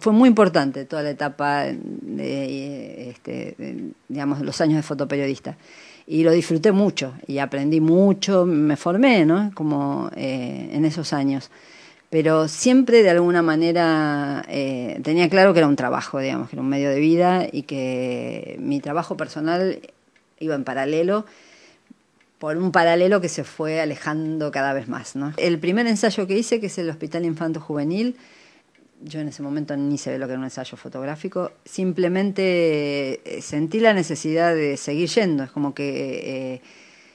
Fue muy importante toda la etapa de, este, de, los años de fotoperiodista. Y lo disfruté mucho y aprendí mucho, me formé, ¿no? Como eh, en esos años. Pero siempre de alguna manera eh, tenía claro que era un trabajo, digamos, que era un medio de vida y que mi trabajo personal iba en paralelo por un paralelo que se fue alejando cada vez más. El primer ensayo que hice, que es el Hospital Infanto Juvenil, yo en ese momento ni se ve lo que era un ensayo fotográfico, simplemente eh, sentí la necesidad de seguir yendo, es como que eh, eh,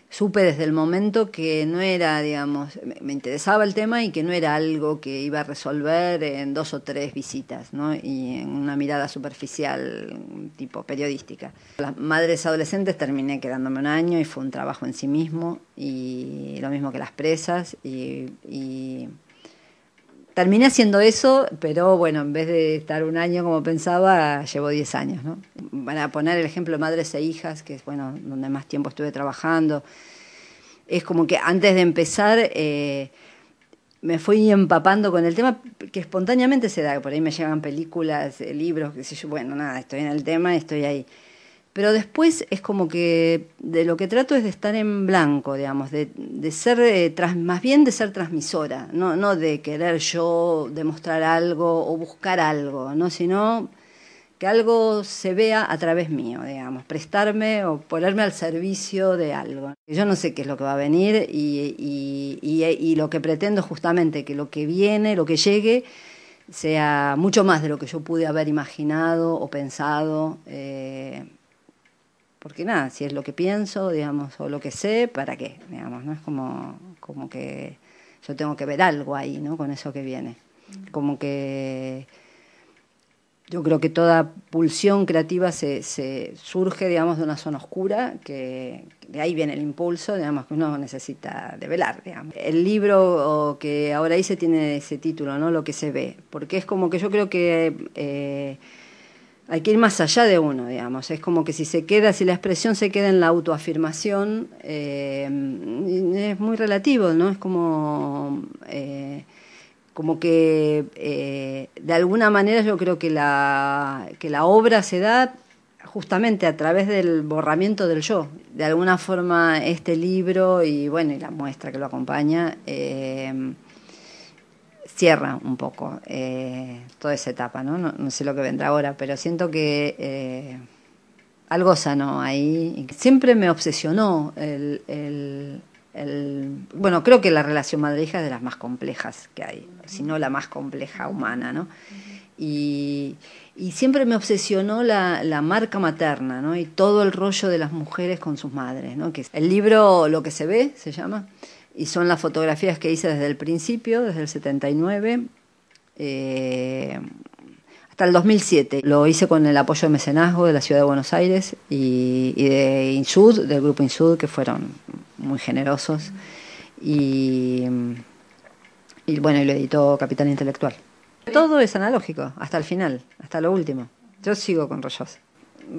supe desde el momento que no era, digamos, me interesaba el tema y que no era algo que iba a resolver en dos o tres visitas, ¿no? Y en una mirada superficial, tipo periodística. Las madres adolescentes terminé quedándome un año y fue un trabajo en sí mismo, y lo mismo que las presas, y Terminé haciendo eso, pero bueno, en vez de estar un año como pensaba, llevo 10 años. ¿no? Para poner el ejemplo de Madres e Hijas, que es bueno, donde más tiempo estuve trabajando, es como que antes de empezar eh, me fui empapando con el tema que espontáneamente se da, por ahí me llegan películas, eh, libros, qué sé yo, bueno, nada, estoy en el tema, estoy ahí pero después es como que de lo que trato es de estar en blanco, digamos, de, ser, eh, más bien de ser transmisora, no, de querer yo demostrar algo o buscar algo, ¿no? sino que algo se vea a través mío, digamos, prestarme o ponerme al servicio de algo. Yo no sé qué es lo que va a venir y, lo que pretendo justamente, que lo que viene, lo que llegue, sea mucho más de lo que yo pude haber imaginado o pensado. Eh, porque nada, si es lo que pienso, digamos, o lo que sé, ¿para qué? Digamos, ¿no? Es como, como que yo tengo que ver algo ahí, ¿no? Con eso que viene. Mm. Como que yo creo que toda pulsión creativa se, surge, digamos, de una zona oscura, que de ahí viene el impulso, digamos, que uno necesita develar, digamos. El libro que ahora hice tiene ese título, ¿no? Lo que se ve, porque es como que yo creo que... Eh, hay que ir más allá de uno, digamos. Es como que si se queda, si la expresión se queda en la autoafirmación, eh, es muy relativo, ¿no? Es como, eh, como que eh, de alguna manera yo creo que la, que la obra se da justamente a través del borramiento del yo. De alguna forma este libro y bueno, y la muestra que lo acompaña cierra un poco eh, toda esa etapa, ¿no? ¿no? sé lo que vendrá ahora, pero siento que eh, algo sanó ahí. Siempre me obsesionó el, Bueno, creo que la relación madre-hija es de las más complejas que hay, si no la más compleja humana, ¿no? Y, siempre me obsesionó la, marca materna, ¿no? Y todo el rollo de las mujeres con sus madres, ¿no? Que el libro Lo que se ve, se llama y son las fotografías que hice desde el principio, desde el 79 eh, hasta el 2007. Lo hice con el apoyo de mecenazgo de la Ciudad de Buenos Aires y, de Insud, del grupo Insud, que fueron muy generosos. Y, bueno, y lo editó Capital Intelectual. Todo es analógico, hasta el final, hasta lo último. Yo sigo con Rollos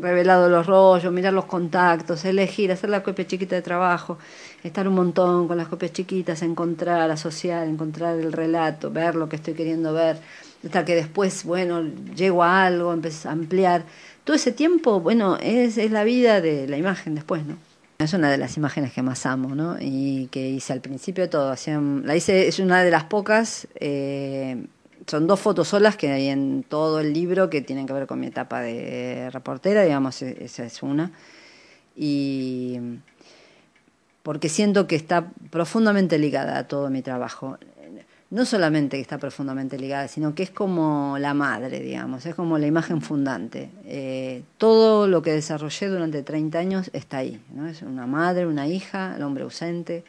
revelado los rollos, mirar los contactos, elegir, hacer la copia chiquita de trabajo, estar un montón con las copias chiquitas, encontrar, asociar, encontrar el relato, ver lo que estoy queriendo ver, hasta que después, bueno, llego a algo, empiezo a ampliar. Todo ese tiempo, bueno, es, la vida de la imagen después, ¿no? Es una de las imágenes que más amo, ¿no? Y que hice al principio todo. la hice, es una de las pocas eh, son dos fotos solas que hay en todo el libro que tienen que ver con mi etapa de reportera, digamos, e-, esa es una. Y porque siento que está profundamente ligada a todo mi trabajo. No solamente que está profundamente ligada, sino que es como la madre, digamos, es como la imagen fundante. Eh, todo lo que desarrollé durante 30 años está ahí, Es una madre, una hija, el hombre ausente,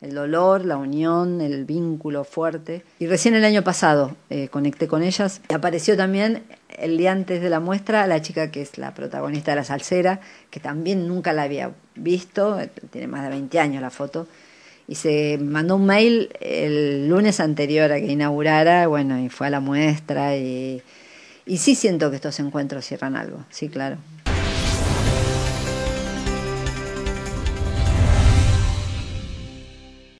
el dolor, la unión, el vínculo fuerte. Y recién el año pasado eh, conecté con ellas. Y Apareció también el día antes de la muestra la chica que es la protagonista de La Salsera, que también nunca la había visto, eh, tiene más de 20 años la foto. Y se mandó un mail el lunes anterior a que inaugurara, bueno, y fue a la muestra. Y, y sí siento que estos encuentros cierran algo, sí, claro.